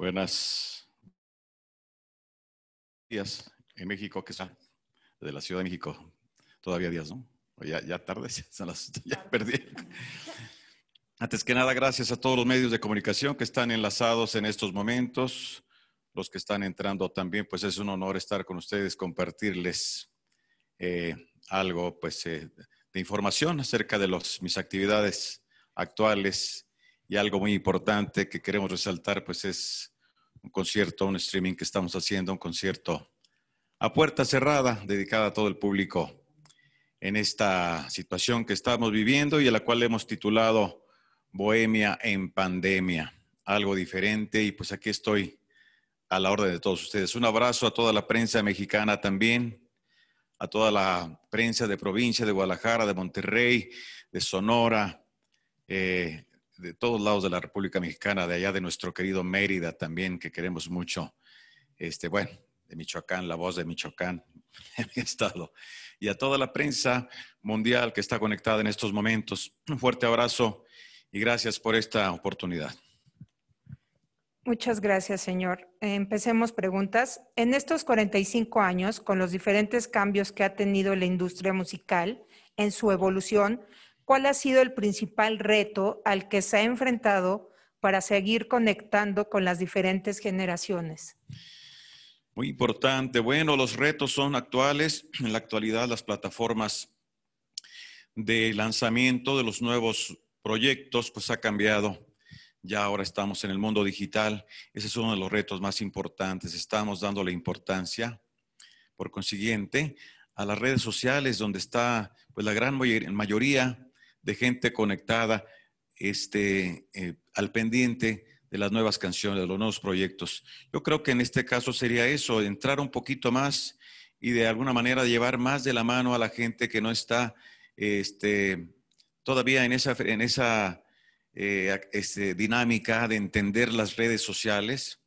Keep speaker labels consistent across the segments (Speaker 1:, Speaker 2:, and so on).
Speaker 1: Buenas días en México, que está de la Ciudad de México. Todavía días, ¿no? Ya, ya ya perdí. Antes que nada, gracias a todos los medios de comunicación que están enlazados en estos momentos, los que están entrando también, pues es un honor estar con ustedes, compartirles eh, algo pues, eh, de información acerca de los, mis actividades actuales y algo muy importante que queremos resaltar pues es un concierto, un streaming que estamos haciendo, un concierto a puerta cerrada, dedicado a todo el público en esta situación que estamos viviendo y a la cual hemos titulado Bohemia en pandemia, algo diferente y pues aquí estoy a la orden de todos ustedes. Un abrazo a toda la prensa mexicana también, a toda la prensa de provincia, de Guadalajara, de Monterrey, de Sonora, eh, de todos lados de la República Mexicana, de allá de nuestro querido Mérida también, que queremos mucho. Este, bueno, de Michoacán, la voz de Michoacán, en mi estado. Y a toda la prensa mundial que está conectada en estos momentos, un fuerte abrazo y gracias por esta oportunidad.
Speaker 2: Muchas gracias, señor. Empecemos preguntas. En estos 45 años, con los diferentes cambios que ha tenido la industria musical en su evolución, ¿cuál ha sido el principal reto al que se ha enfrentado para seguir conectando con las diferentes generaciones?
Speaker 1: Muy importante. Bueno, los retos son actuales. En la actualidad, las plataformas de lanzamiento de los nuevos proyectos, pues ha cambiado. Ya ahora estamos en el mundo digital. Ese es uno de los retos más importantes. Estamos dando la importancia, por consiguiente, a las redes sociales, donde está pues, la gran mayoría de gente conectada este, eh, al pendiente de las nuevas canciones, de los nuevos proyectos. Yo creo que en este caso sería eso, entrar un poquito más y de alguna manera llevar más de la mano a la gente que no está este, todavía en esa, en esa eh, este, dinámica de entender las redes sociales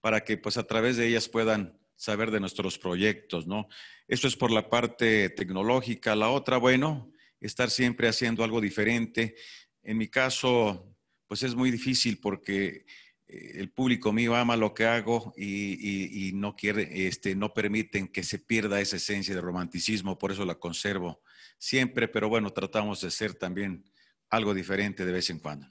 Speaker 1: para que pues a través de ellas puedan saber de nuestros proyectos, ¿no? Eso es por la parte tecnológica. La otra, bueno, estar siempre haciendo algo diferente. En mi caso, pues es muy difícil porque eh, el público mío ama lo que hago y, no quiere, este, no permiten que se pierda esa esencia de romanticismo, por eso la conservo siempre, pero bueno, tratamos de ser también algo diferente de vez en cuando.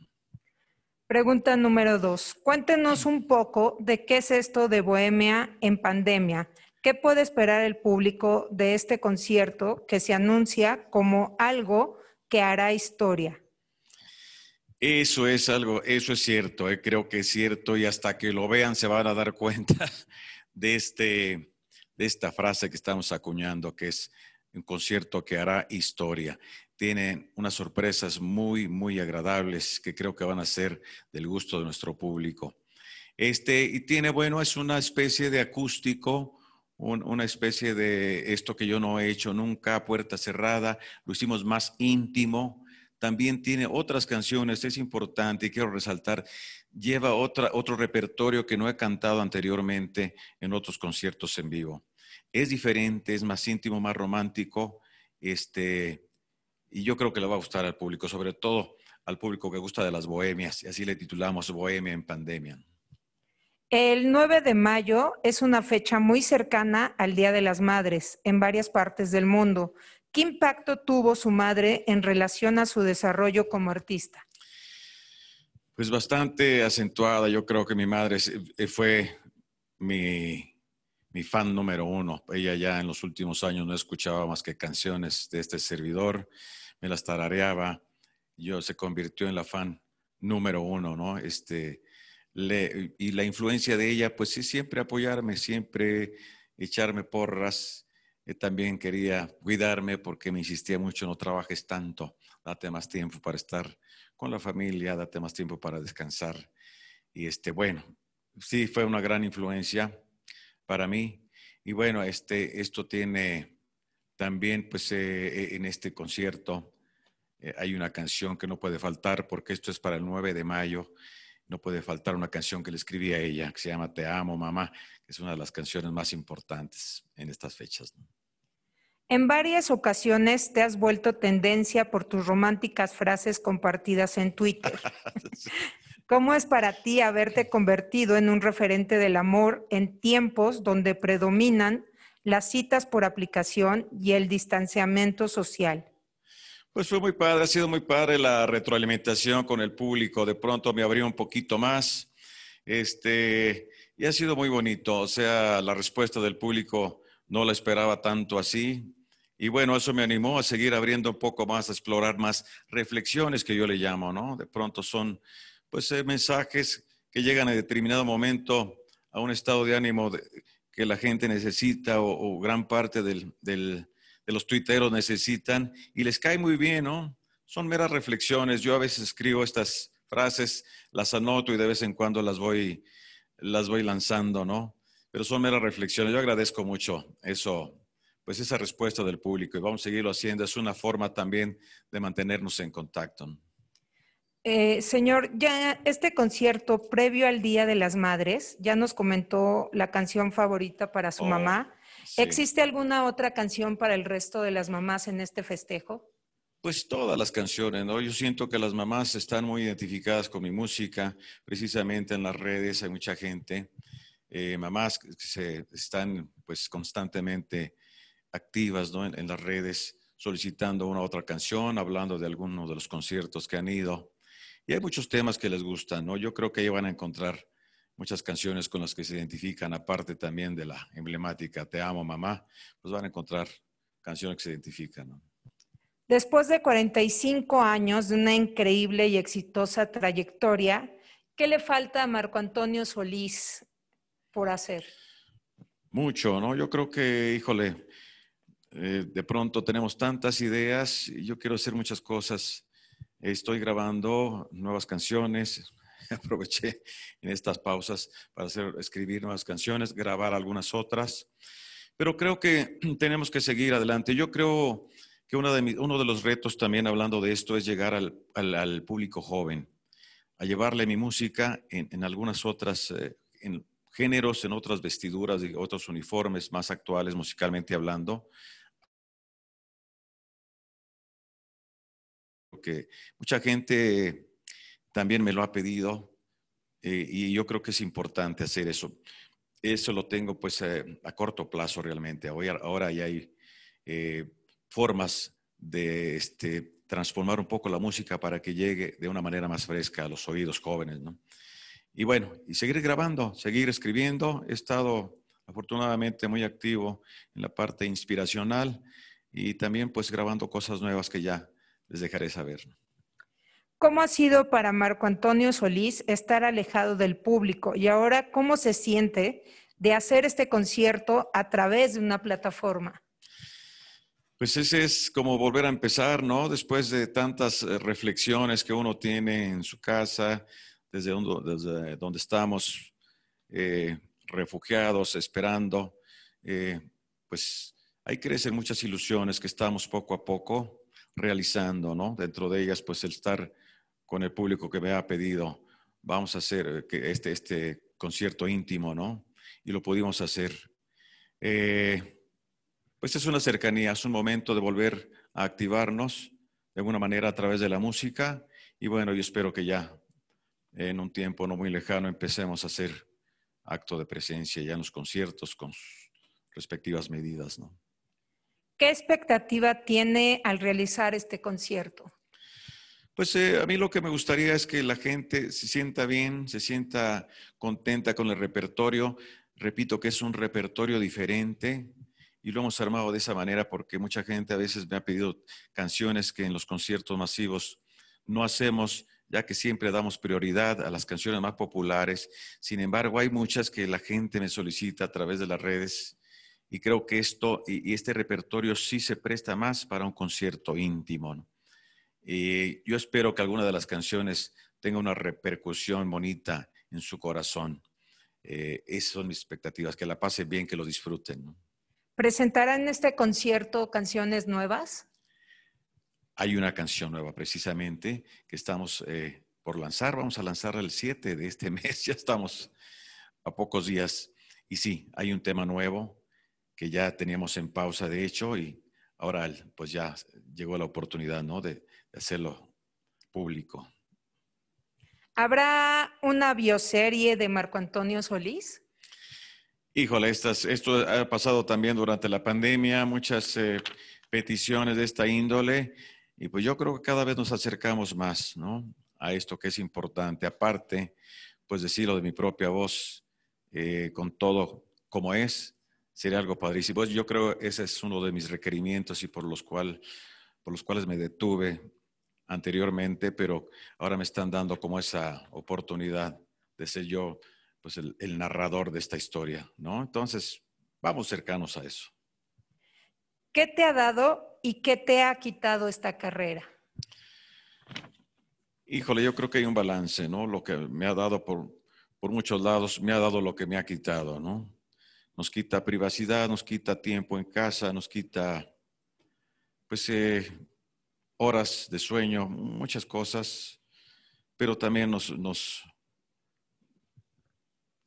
Speaker 2: Pregunta número dos. Cuéntenos un poco de qué es esto de Bohemia en pandemia. ¿Qué puede esperar el público de este concierto que se anuncia como algo que hará historia?
Speaker 1: Eso es algo, eso es cierto, eh, creo que es cierto y hasta que lo vean se van a dar cuenta de, este, de esta frase que estamos acuñando, que es un concierto que hará historia. Tiene unas sorpresas muy, muy agradables que creo que van a ser del gusto de nuestro público. Este, y tiene, bueno, es una especie de acústico una especie de esto que yo no he hecho nunca, puerta cerrada, lo hicimos más íntimo. También tiene otras canciones, es importante y quiero resaltar, lleva otra, otro repertorio que no he cantado anteriormente en otros conciertos en vivo. Es diferente, es más íntimo, más romántico, este, y yo creo que le va a gustar al público, sobre todo al público que gusta de las bohemias, y así le titulamos Bohemia en Pandemia.
Speaker 2: El 9 de mayo es una fecha muy cercana al Día de las Madres en varias partes del mundo. ¿Qué impacto tuvo su madre en relación a su desarrollo como artista?
Speaker 1: Pues bastante acentuada. Yo creo que mi madre eh, fue mi, mi fan número uno. Ella ya en los últimos años no escuchaba más que canciones de este servidor, me las tarareaba. Yo se convirtió en la fan número uno, ¿no? Este, y la influencia de ella, pues sí, siempre apoyarme, siempre echarme porras. Eh, también quería cuidarme porque me insistía mucho, no trabajes tanto, date más tiempo para estar con la familia, date más tiempo para descansar. Y este, bueno, sí fue una gran influencia para mí. Y bueno, este, esto tiene también, pues eh, en este concierto eh, hay una canción que no puede faltar porque esto es para el 9 de mayo no puede faltar una canción que le escribí a ella, que se llama Te amo, mamá, que es una de las canciones más importantes en estas fechas.
Speaker 2: En varias ocasiones te has vuelto tendencia por tus románticas frases compartidas en Twitter. ¿Cómo es para ti haberte convertido en un referente del amor en tiempos donde predominan las citas por aplicación y el distanciamiento social?
Speaker 1: Pues fue muy padre, ha sido muy padre la retroalimentación con el público. De pronto me abrió un poquito más. Este, y ha sido muy bonito. O sea, la respuesta del público no la esperaba tanto así. Y bueno, eso me animó a seguir abriendo un poco más, a explorar más reflexiones que yo le llamo, ¿no? De pronto son, pues, eh, mensajes que llegan en determinado momento a un estado de ánimo que la gente necesita o, gran parte del, de los tuiteros necesitan y les cae muy bien, ¿no? Son meras reflexiones. Yo a veces escribo estas frases, las anoto y de vez en cuando las voy, las voy lanzando, ¿no? Pero son meras reflexiones. Yo agradezco mucho eso, pues esa respuesta del público y vamos a seguirlo haciendo. Es una forma también de mantenernos en contacto.
Speaker 2: Eh, señor, ya este concierto previo al Día de las Madres, ya nos comentó la canción favorita para su oh. mamá. ¿Existe alguna otra canción para el resto de las mamás en este festejo?
Speaker 1: Pues todas las canciones, ¿no? Yo siento que las mamás están muy identificadas con mi música, precisamente en las redes hay mucha gente, eh, mamás que se están pues constantemente activas, ¿no? en, las redes solicitando una otra canción, hablando de alguno de los conciertos que han ido. Y hay muchos temas que les gustan, ¿no? Yo creo que ahí van a encontrar muchas canciones con las que se identifican, aparte también de la emblemática Te amo mamá, pues van a encontrar canciones que se identifican.
Speaker 2: Después de 45 años de una increíble y exitosa trayectoria, ¿qué le falta a Marco Antonio Solís por hacer?
Speaker 1: Mucho, ¿no? Yo creo que, híjole, eh, de pronto tenemos tantas ideas, y yo quiero hacer muchas cosas. Estoy grabando nuevas canciones, aproveché en estas pausas para escribir nuevas canciones, grabar algunas otras. Pero creo que tenemos que seguir adelante. Yo creo que uno de, los retos también hablando de esto es llegar al, público joven, a llevarle mi música en, algunas otras, eh, en géneros, en otras vestiduras y otros uniformes más actuales musicalmente hablando. Porque mucha gente también me lo ha pedido eh, y yo creo que es importante hacer eso. Eso lo tengo pues eh, a corto plazo realmente. Hoy, ahora ya hay eh, formas de este, transformar un poco la música para que llegue de una manera más fresca a los oídos jóvenes. ¿no? Y bueno, y seguir grabando, seguir escribiendo. He estado afortunadamente muy activo en la parte inspiracional y también pues grabando cosas nuevas que ya les dejaré saber.
Speaker 2: ¿Cómo ha sido para Marco Antonio Solís estar alejado del público? Y ahora, ¿cómo se siente de hacer este concierto a través de una plataforma?
Speaker 1: Pues ese es como volver a empezar, ¿no? Después de tantas eh, reflexiones que uno tiene en su casa, desde donde, estamos eh, refugiados, esperando, eh, pues ahí crecen muchas ilusiones que estamos poco a poco realizando, ¿no? Dentro de ellas, pues el estar con el público que me ha pedido, vamos a hacer eh, este, este concierto íntimo, ¿no? Y lo pudimos hacer. Eh, pues es una cercanía, es un momento de volver a activarnos de alguna manera a través de la música. Y bueno, yo espero que ya en un tiempo no muy lejano empecemos a hacer acto de presencia ya en los conciertos con respectivas medidas, ¿no?
Speaker 2: ¿Qué expectativa tiene al realizar este concierto?
Speaker 1: Pues eh, a mí lo que me gustaría es que la gente se sienta bien, se sienta contenta con el repertorio. Repito que es un repertorio diferente y lo hemos armado de esa manera porque mucha gente a veces me ha pedido canciones que en los conciertos masivos no hacemos ya que siempre damos prioridad a las canciones más populares. Sin embargo, hay muchas que la gente me solicita a través de las redes y creo que esto y, este repertorio sí se presta más para un concierto íntimo. Y eh, yo espero que alguna de las canciones tenga una repercusión bonita en su corazón. Eh, esas son mis expectativas, que la pasen bien, que lo disfruten.
Speaker 2: ¿Presentarán en este concierto canciones nuevas?
Speaker 1: Hay una canción nueva precisamente que estamos eh, por lanzar. Vamos a lanzarla el 7 de este mes, ya estamos a pocos días. Y sí, hay un tema nuevo que ya teníamos en pausa, de hecho, y ahora pues ya llegó la oportunidad ¿no? de, hacerlo público.
Speaker 2: ¿Habrá una bioserie de Marco Antonio Solís?
Speaker 1: Híjole, estas, esto ha pasado también durante la pandemia, muchas eh, peticiones de esta índole, y pues yo creo que cada vez nos acercamos más, A esto que es importante. Aparte, pues decirlo de mi propia voz, eh, con todo como es, sería algo padrísimo. Yo creo que ese es uno de mis requerimientos y por los, cual, por los cuales me detuve anteriormente, pero ahora me están dando como esa oportunidad de ser yo pues el, narrador de esta historia, ¿no? Entonces, vamos cercanos a eso.
Speaker 2: ¿Qué te ha dado y qué te ha quitado esta carrera?
Speaker 1: Híjole, yo creo que hay un balance, ¿no? Lo que me ha dado por, por muchos lados, me ha dado lo que me ha quitado, ¿no? Nos quita privacidad, nos quita tiempo en casa, nos quita, pues, eh, horas de sueño, muchas cosas, pero también nos, nos,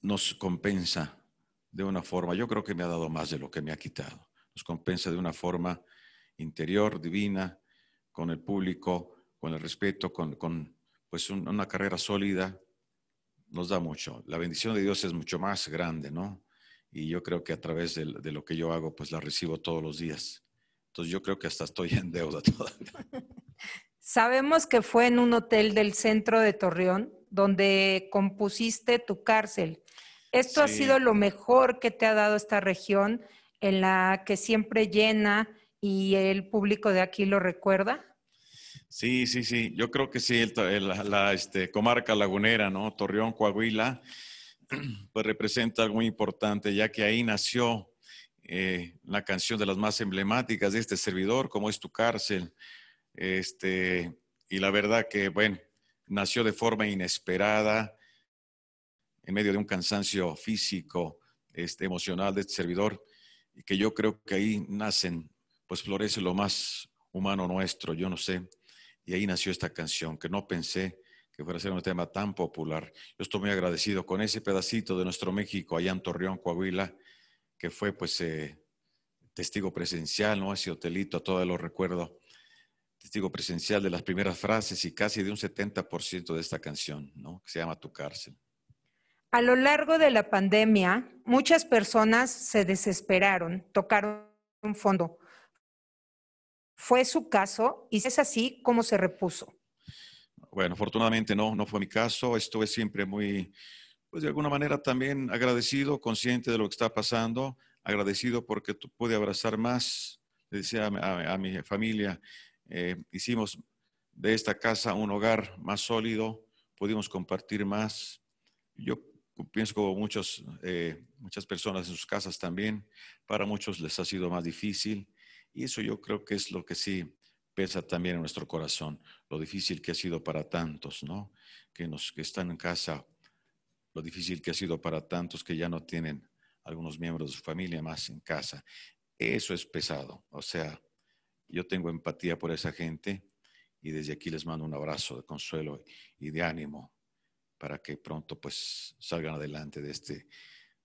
Speaker 1: nos compensa de una forma, yo creo que me ha dado más de lo que me ha quitado, nos compensa de una forma interior, divina, con el público, con el respeto, con, pues una carrera sólida, nos da mucho. La bendición de Dios es mucho más grande, ¿no? Y yo creo que a través de, de lo que yo hago, pues la recibo todos los días. Entonces yo creo que hasta estoy en deuda todavía.
Speaker 2: Sabemos que fue en un hotel del centro de Torreón donde compusiste tu cárcel. Esto ha sido lo mejor que te ha dado esta región en la que siempre llena y el público de aquí lo recuerda.
Speaker 1: Sí, sí, sí. Yo creo que sí, la, este, comarca lagunera, ¿no? Torreón, Coahuila, pues representa algo muy importante, ya que ahí nació eh, la canción de las más emblemáticas de este servidor, como es tu cárcel. Este, y la verdad que, bueno, nació de forma inesperada, en medio de un cansancio físico, este, emocional de este servidor, y que yo creo que ahí nacen, pues florece lo más humano nuestro, yo no sé. Y ahí nació esta canción, que no pensé que fuera a ser un tema tan popular. Yo estoy muy agradecido con ese pedacito de nuestro México, allá en Torreón, Coahuila, que fue pues eh, testigo presencial, ¿no? Ese hotelito, todos los recuerdos testigo presencial de las primeras frases y casi de un 70% de esta canción, ¿no? que se llama Tu cárcel.
Speaker 2: A lo largo de la pandemia, muchas personas se desesperaron, tocaron un fondo. ¿Fue su caso? Y si es así, ¿cómo se repuso?
Speaker 1: Bueno, afortunadamente no, no fue mi caso. Estuve siempre muy, pues de alguna manera también agradecido, consciente de lo que está pasando, agradecido porque pude abrazar más, le decía a mi familia, eh, hicimos de esta casa un hogar más sólido, pudimos compartir más. Yo pienso como muchos, eh, muchas personas en sus casas también, para muchos les ha sido más difícil y eso yo creo que es lo que sí pesa también en nuestro corazón, lo difícil que ha sido para tantos, ¿no? Que nos que están en casa, lo difícil que ha sido para tantos que ya no tienen algunos miembros de su familia más en casa. Eso es pesado, o sea, yo tengo empatía por esa gente y desde aquí les mando un abrazo de consuelo y de ánimo para que pronto pues salgan adelante de, este,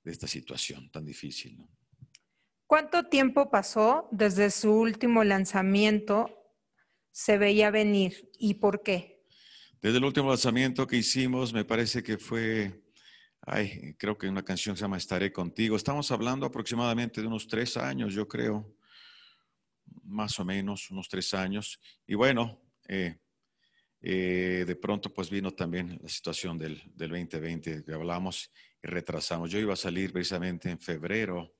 Speaker 1: de esta situación tan difícil.
Speaker 2: ¿Cuánto tiempo pasó desde su último lanzamiento se veía venir y por qué?
Speaker 1: Desde el último lanzamiento que hicimos, me parece que fue, ay, creo que una canción se llama Estaré contigo. Estamos hablando aproximadamente de unos tres años, yo creo más o menos unos tres años. Y bueno, eh, eh, de pronto pues vino también la situación del, 2020 que hablamos y retrasamos. Yo iba a salir precisamente en febrero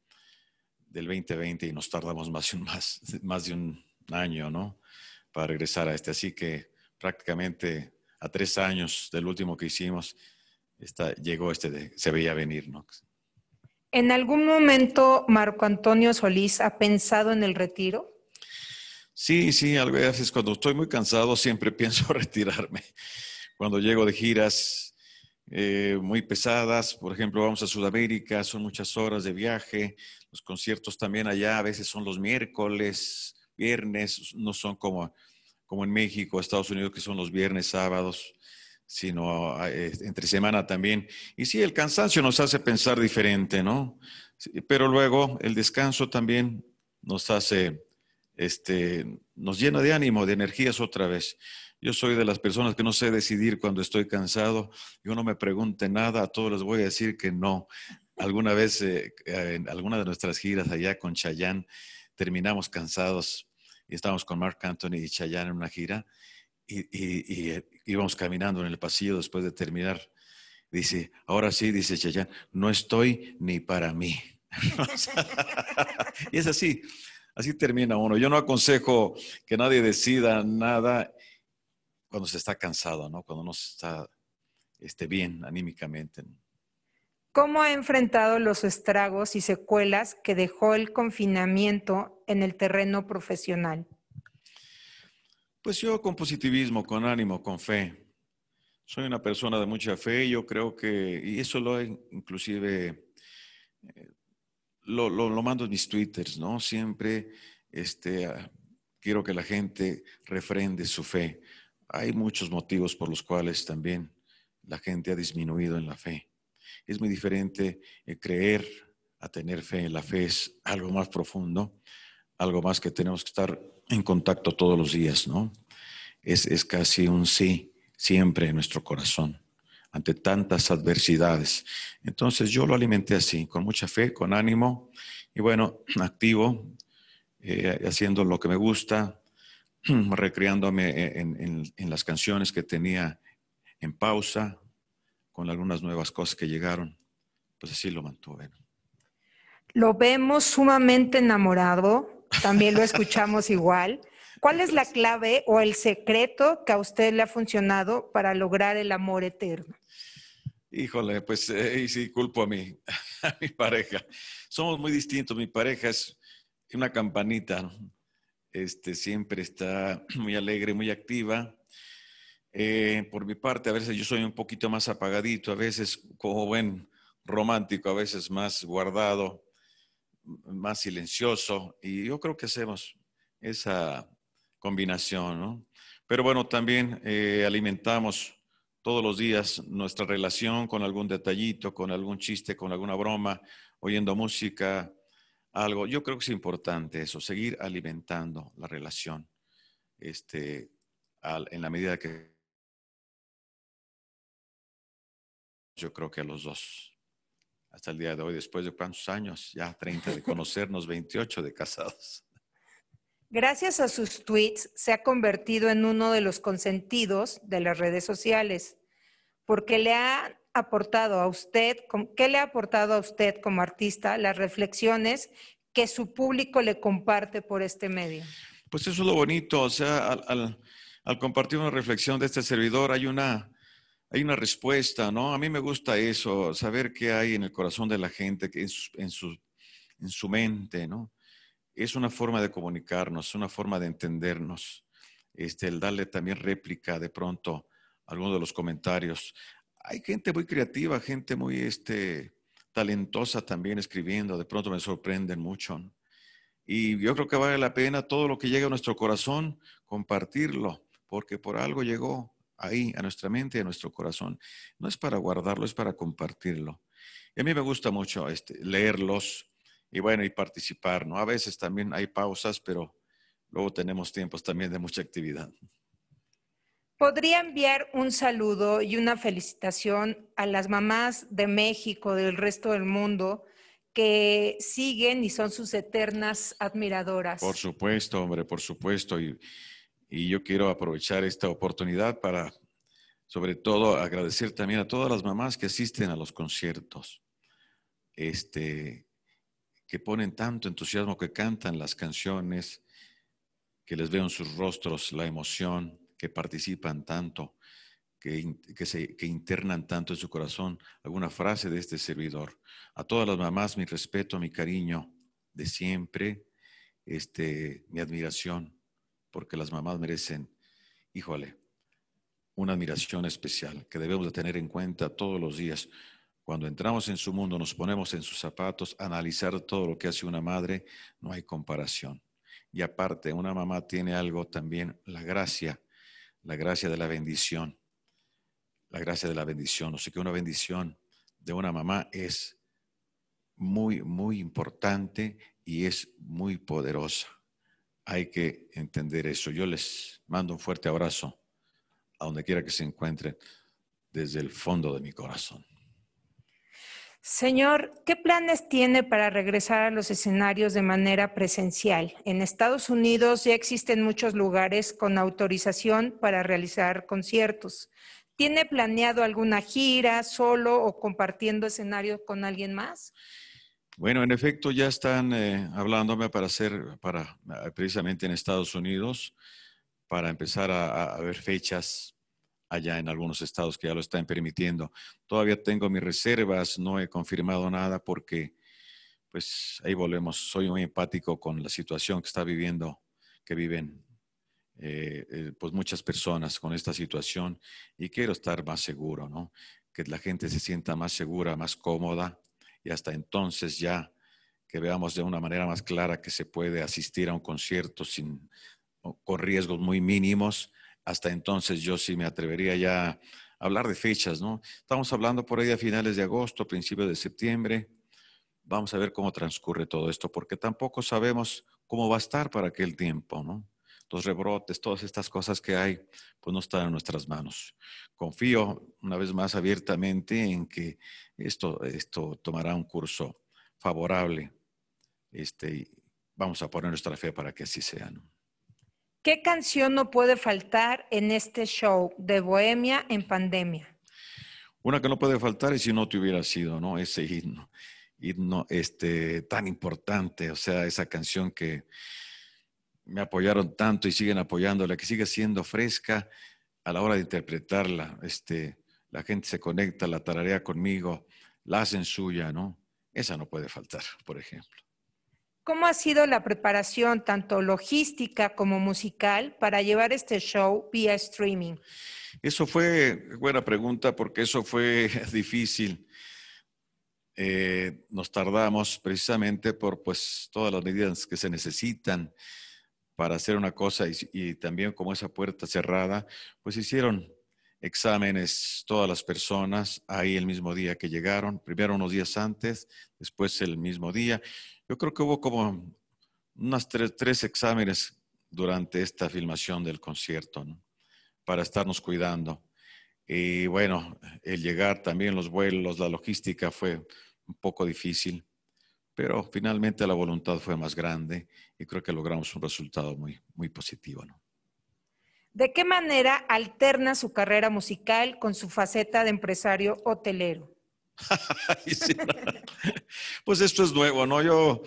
Speaker 1: del 2020 y nos tardamos más de un, año, ¿no? Para regresar a este. Así que prácticamente a tres años del último que hicimos, está, llegó este, de, se veía venir, ¿no?
Speaker 2: ¿En algún momento Marco Antonio Solís ha pensado en el retiro?
Speaker 1: Sí, sí, a veces cuando estoy muy cansado siempre pienso retirarme. Cuando llego de giras eh, muy pesadas, por ejemplo, vamos a Sudamérica, son muchas horas de viaje, los conciertos también allá a veces son los miércoles, viernes, no son como, como en México, Estados Unidos, que son los viernes, sábados, sino ah, eh, entre semana también. Y sí, el cansancio nos hace pensar diferente, ¿no? Pero luego el descanso también nos hace este, nos llena de ánimo, de energías otra vez. Yo soy de las personas que no sé decidir cuando estoy cansado. Yo no me pregunte nada, a todos les voy a decir que no. Alguna vez, eh, en alguna de nuestras giras allá con Chayán terminamos cansados y estábamos con Mark Anthony y Chayán en una gira y, y, y eh, íbamos caminando en el pasillo después de terminar. Dice, ahora sí, dice Chayán, no estoy ni para mí. y es así. Así termina uno. Yo no aconsejo que nadie decida nada cuando se está cansado, Cuando no se está este, bien anímicamente.
Speaker 2: ¿Cómo ha enfrentado los estragos y secuelas que dejó el confinamiento en el terreno profesional?
Speaker 1: Pues yo con positivismo, con ánimo, con fe. Soy una persona de mucha fe y yo creo que, y eso lo he inclusive eh, lo, lo, mando en mis twitters, ¿no? Siempre este, ah, quiero que la gente refrende su fe. Hay muchos motivos por los cuales también la gente ha disminuido en la fe. Es muy diferente eh, creer a tener fe. La fe es algo más profundo, algo más que tenemos que estar en contacto todos los días, ¿no? es casi un sí siempre en nuestro corazón ante tantas adversidades. Entonces yo lo alimenté así, con mucha fe, con ánimo y bueno, activo, eh, haciendo lo que me gusta, recreándome en, en, las canciones que tenía en pausa, con algunas nuevas cosas que llegaron. Pues así lo mantuve.
Speaker 2: Lo vemos sumamente enamorado, también lo escuchamos igual. ¿Cuál es la clave o el secreto que a usted le ha funcionado para lograr el amor eterno?
Speaker 1: Híjole, pues eh, sí, culpo a mí, a mi pareja. Somos muy distintos. Mi pareja es una campanita. Este, siempre está muy alegre, muy activa. Eh, por mi parte, a veces yo soy un poquito más apagadito, a veces como buen romántico, a veces más guardado, más silencioso. Y yo creo que hacemos esa combinación, ¿no? Pero bueno, también eh, alimentamos todos los días nuestra relación con algún detallito, con algún chiste, con alguna broma, oyendo música, algo. Yo creo que es importante eso, seguir alimentando la relación este, en la medida que yo creo que a los dos. Hasta el día de hoy, después de cuántos años, ya 30 de conocernos, 28 de
Speaker 2: casados. Gracias a sus tweets se ha convertido en uno de los consentidos de las redes sociales, porque le ha aportado a usted, ¿qué le ha aportado a usted como artista las reflexiones que su público le comparte por este medio?
Speaker 1: Pues eso es lo bonito, o sea, al, compartir una reflexión de este servidor hay una, hay una respuesta, ¿no? A mí me gusta eso, saber qué hay en el corazón de la gente, en su, en su mente, ¿no? es una forma de comunicarnos, una forma de entendernos, este, el darle también réplica de pronto a algunos de los comentarios. Hay gente muy creativa, gente muy este, talentosa también escribiendo, de pronto me sorprenden mucho. Y yo creo que vale la pena todo lo que llega a nuestro corazón, compartirlo, porque por algo llegó ahí, a nuestra mente, a nuestro corazón. No es para guardarlo, es para compartirlo. Y a mí me gusta mucho este, leerlos, y bueno, y participar, ¿no? A veces también hay pausas, pero luego tenemos tiempos también de mucha actividad.
Speaker 2: ¿Podría enviar un saludo y una felicitación a las mamás de México, del resto del mundo, que siguen y son sus eternas admiradoras? Por
Speaker 1: supuesto, hombre, por supuesto. Y, y yo quiero aprovechar esta oportunidad para, sobre todo, agradecer también a todas las mamás que asisten a los conciertos. Este, que ponen tanto entusiasmo, que cantan las canciones, que les veo en sus rostros la emoción, que participan tanto, que, internan tanto en su corazón alguna frase de este servidor. A todas las mamás, mi respeto, mi cariño de siempre, este, mi admiración, porque las mamás merecen, híjole, una admiración especial que debemos de tener en cuenta todos los días. Cuando entramos en su mundo, nos ponemos en sus zapatos, analizar todo lo que hace una madre, no hay comparación. Y aparte, una mamá tiene algo también, la gracia, la gracia de la bendición, la gracia de la bendición. O sea que una bendición de una mamá es muy, muy importante y es muy poderosa. Hay que entender eso. Yo les mando un fuerte abrazo a donde quiera que se encuentren desde el fondo de mi corazón.
Speaker 2: Señor, ¿qué planes tiene para regresar a los escenarios de manera presencial? En Estados Unidos ya existen muchos lugares con autorización para realizar conciertos. ¿Tiene planeado alguna gira solo o compartiendo escenarios con alguien más?
Speaker 1: Bueno, en efecto, ya están eh, hablándome para hacer, para, precisamente en Estados Unidos, para empezar a, a ver fechas allá en algunos estados que ya lo están permitiendo. Todavía tengo mis reservas, no he confirmado nada porque, pues ahí volvemos, soy muy empático con la situación que está viviendo, que viven eh, eh, pues muchas personas con esta situación y quiero estar más seguro, ¿no? Que la gente se sienta más segura, más cómoda y hasta entonces ya que veamos de una manera más clara que se puede asistir a un concierto sin, con riesgos muy mínimos, hasta entonces yo sí me atrevería ya a hablar de fechas, ¿no? Estamos hablando por ahí a finales de agosto, principios de septiembre. Vamos a ver cómo transcurre todo esto, porque tampoco sabemos cómo va a estar para aquel tiempo, ¿no? Los rebrotes, todas estas cosas que hay, pues no están en nuestras manos. Confío una vez más abiertamente en que esto, esto tomará un curso favorable. Este, vamos a poner nuestra fe para que así sea. ¿no?
Speaker 2: ¿Qué canción no puede faltar en este show de Bohemia en pandemia?
Speaker 1: Una que no puede faltar es si no te hubiera sido, ¿no? Ese himno, himno este, tan importante, o sea, esa canción que me apoyaron tanto y siguen apoyándola, que sigue siendo fresca a la hora de interpretarla. Este, la gente se conecta, la tararea conmigo, la hacen suya, ¿no? Esa no puede faltar, por ejemplo.
Speaker 2: ¿Cómo ha sido la preparación tanto logística como musical para llevar este show vía streaming?
Speaker 1: Eso fue buena pregunta porque eso fue difícil. Eh, nos tardamos precisamente por pues, todas las medidas que se necesitan para hacer una cosa y, y, también como esa puerta cerrada, pues hicieron exámenes todas las personas ahí el mismo día que llegaron, primero unos días antes, después el mismo día. Yo creo que hubo como unas tres, exámenes durante esta filmación del concierto, para estarnos cuidando. Y bueno, el llegar también, los vuelos, la logística fue un poco difícil, pero finalmente la voluntad fue más grande y creo que logramos un resultado muy, muy positivo.
Speaker 2: ¿De qué manera alterna su carrera musical con su faceta de empresario hotelero?
Speaker 1: pues esto es nuevo, ¿no? Yo,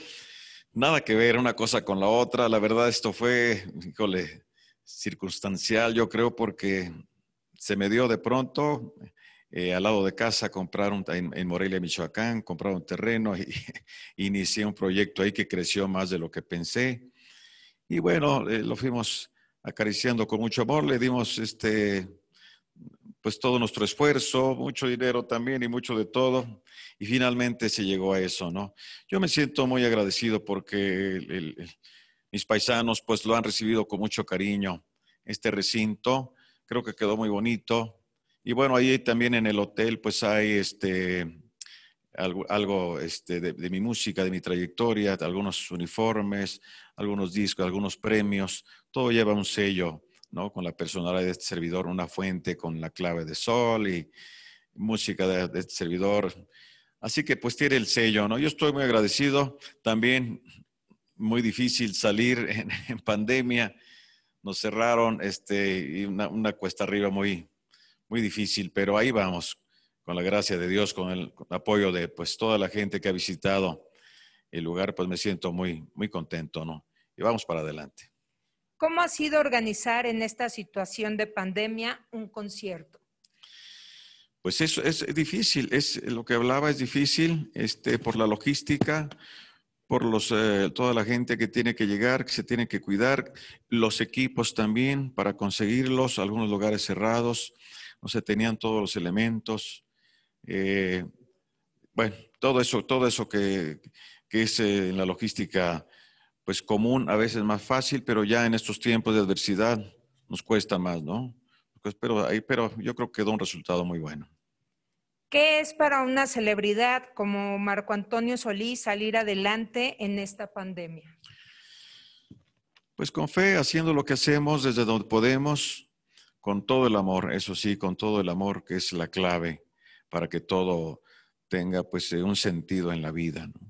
Speaker 1: nada que ver una cosa con la otra. La verdad, esto fue, híjole, circunstancial, yo creo, porque se me dio de pronto. Eh, al lado de casa, compraron en, Morelia, Michoacán, comprar un terreno y inicié un proyecto ahí que creció más de lo que pensé. Y bueno, eh, lo fuimos acariciando con mucho amor, le dimos este, pues, todo nuestro esfuerzo, mucho dinero también y mucho de todo. Y finalmente se llegó a eso, ¿no? Yo me siento muy agradecido porque mis paisanos pues lo han recibido con mucho cariño. Este recinto creo que quedó muy bonito. Y bueno, ahí también en el hotel pues hay este algo, este, de, mi música, de mi trayectoria, algunos uniformes, algunos discos, algunos premios, todo lleva un sello ¿no? Con la personalidad de este servidor, una fuente con la clave de sol y música de, este servidor. Así que pues tiene el sello, ¿no? Yo estoy muy agradecido. También muy difícil salir en, pandemia. Nos cerraron este, una, cuesta arriba muy, muy difícil, pero ahí vamos, con la gracia de Dios, con el, con el apoyo de pues toda la gente que ha visitado el lugar, pues me siento muy, muy contento, ¿no? Y vamos para adelante.
Speaker 2: ¿Cómo ha sido organizar en esta situación de pandemia un concierto?
Speaker 1: Pues eso es difícil, es lo que hablaba es difícil, este, por la logística, por los, eh, toda la gente que tiene que llegar, que se tiene que cuidar, los equipos también para conseguirlos, algunos lugares cerrados, no se tenían todos los elementos, eh, bueno, todo eso, todo eso que, es eh, en la logística pues común, a veces más fácil, pero ya en estos tiempos de adversidad nos cuesta más, ¿no? Pues, pero, pero yo creo que da un resultado muy bueno.
Speaker 2: ¿Qué es para una celebridad como Marco Antonio Solís salir adelante en esta pandemia?
Speaker 1: Pues con fe, haciendo lo que hacemos desde donde podemos, con todo el amor, eso sí, con todo el amor que es la clave para que todo tenga pues eh, un sentido en la vida. ¿no?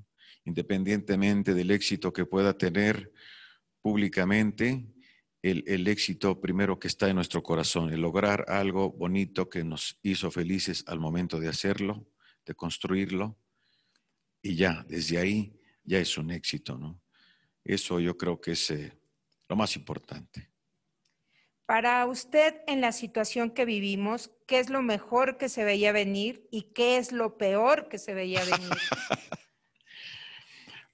Speaker 1: independientemente del éxito que pueda tener públicamente, el, éxito primero que está en nuestro corazón, el lograr algo bonito que nos hizo felices al momento de hacerlo, de construirlo, y ya, desde ahí ya es un éxito, ¿no? Eso yo creo que es eh, lo más importante.
Speaker 2: Para usted, en la situación que vivimos, ¿qué es lo mejor que se veía venir y qué es lo peor que se veía venir?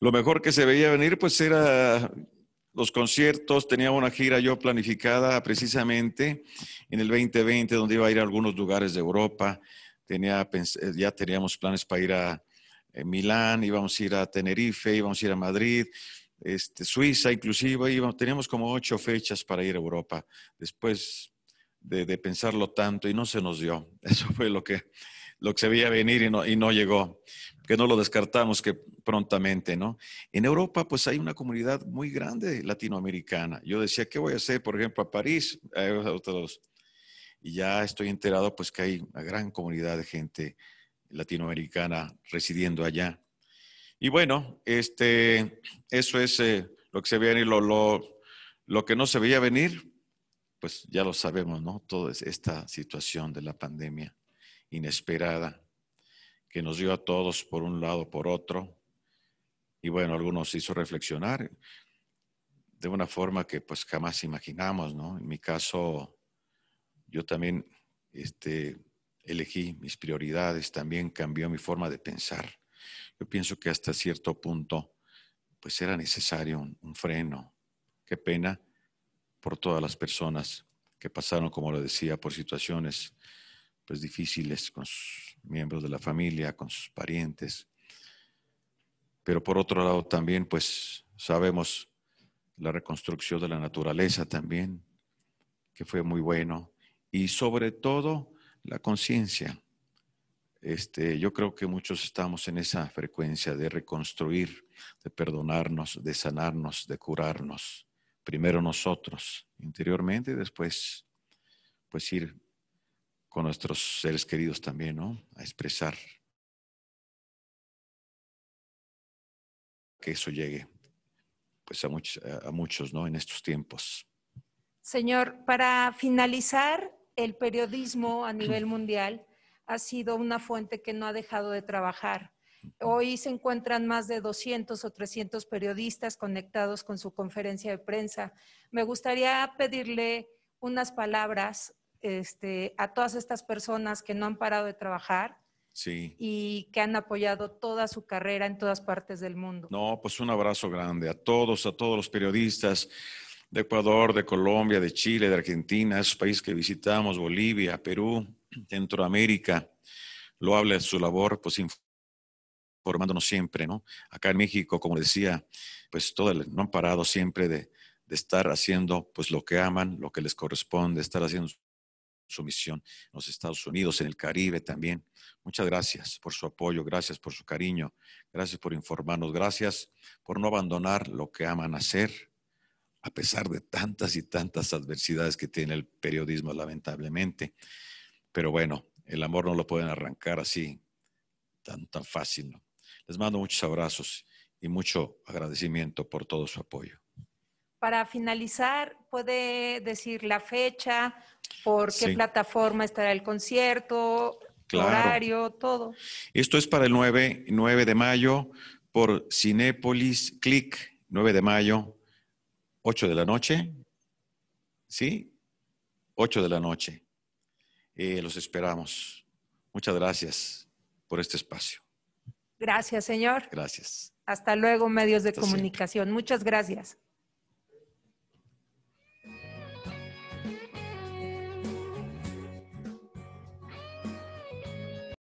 Speaker 1: lo mejor que se veía venir pues era los conciertos, tenía una gira yo planificada precisamente en el 2020 donde iba a ir a algunos lugares de Europa, tenía, eh, ya teníamos planes para ir a eh, Milán, íbamos a ir a Tenerife, íbamos a ir a Madrid, este, Suiza inclusive, teníamos como ocho fechas para ir a Europa después de, de, pensarlo tanto y no se nos dio. Eso fue lo que, lo que se veía venir y no, y no llegó que no lo descartamos que prontamente, ¿no? En Europa, pues hay una comunidad muy grande latinoamericana. Yo decía, ¿qué voy a hacer, por ejemplo, a París? A otros. Y ya estoy enterado, pues, que hay una gran comunidad de gente latinoamericana residiendo allá. Y bueno, este, eso es eh, lo que se veía venir, lo, lo, lo que no se veía venir, pues ya lo sabemos, ¿no? Toda esta situación de la pandemia inesperada que nos dio a todos por un lado, por otro. Y bueno, algunos hizo reflexionar de una forma que pues jamás imaginamos, ¿no? En mi caso, yo también este, elegí mis prioridades, también cambió mi forma de pensar. Yo pienso que hasta cierto punto, pues era necesario un, freno. Qué pena por todas las personas que pasaron, como lo decía, por situaciones pues difíciles con sus miembros de la familia, con sus parientes. Pero por otro lado también pues sabemos la reconstrucción de la naturaleza también, que fue muy bueno. Y sobre todo la conciencia. Este, yo creo que muchos estamos en esa frecuencia de reconstruir, de perdonarnos, de sanarnos, de curarnos. Primero nosotros interiormente y después pues ir con nuestros seres queridos también, ¿no? A expresar que eso llegue pues, a muchos, a muchos, ¿no? En estos tiempos.
Speaker 2: Señor, para finalizar, el periodismo a nivel mundial ha sido una fuente que no ha dejado de trabajar. Hoy se encuentran más de 200 o 300 periodistas conectados con su conferencia de prensa. Me gustaría pedirle unas palabras este, a todas estas personas que no han parado de trabajar y que han apoyado toda su carrera en todas partes del mundo.
Speaker 1: No, pues un abrazo grande a todos, a todos los periodistas de Ecuador, de Colombia, de Chile, de Argentina, esos países que visitamos, Bolivia, Perú, Centroamérica, lo habla en su labor, pues informándonos siempre, ¿no? Acá en México, como decía, pues todo no han parado siempre de, estar haciendo pues lo que aman, lo que les corresponde, estar haciendo su misión en los Estados Unidos, en el Caribe también. Muchas gracias por su apoyo, gracias por su cariño, gracias por informarnos, gracias por no abandonar lo que aman hacer, a pesar de tantas y tantas adversidades que tiene el periodismo, lamentablemente. Pero bueno, el amor no lo pueden arrancar así, tan, tan fácil. ¿no? Les mando muchos abrazos y mucho agradecimiento por todo su apoyo
Speaker 2: para finalizar, ¿puede decir la fecha, por qué plataforma estará el concierto,
Speaker 1: horario, todo? Esto es para el 9, de mayo por Cinépolis Click, 9 de mayo, 8 de la noche. ¿Sí? 8 de la noche. Eh, los esperamos. Muchas gracias por este espacio.
Speaker 2: Gracias, señor. Gracias. Hasta luego, medios de comunicación. Muchas gracias.